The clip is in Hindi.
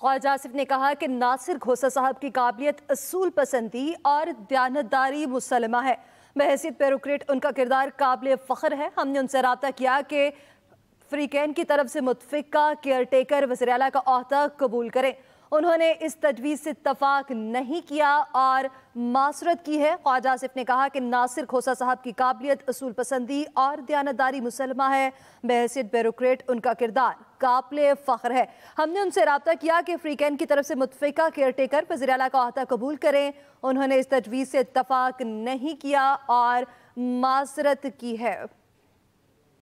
ख्वाजा आसिफ ने कहा कि नासिर घोसा साहब की काबिलियत असूल पसंदी और दयानतदारी मुसलमा है बहसीत पेरोक्रेट उनका किरदार काबिल फ़ख्र है हमने उनसे रबता किया कि फ्रीकैन की तरफ से मुतफिका केयर टेकर वजर का अहदा कबूल करें उन्होंने इस तजवीज़ से इतफाक़ नहीं किया और मासरत की है ख्वाजा आसिफ ने कहा कि नासिर खोसा साहब की काबिलियत असूल पसंदी और दयानतदारी मुसलमा है बहसीत ब्यूरोक्रेट उनका किरदार काबिल फ़ख्र है हमने उनसे रबता किया कि फ्रीकैन की तरफ से मुतफ़ा केयर टेकर वजी अला का अहदा कबूल करें उन्होंने इस तजवीज़ से इतफाक़ नहीं किया और मासरत की है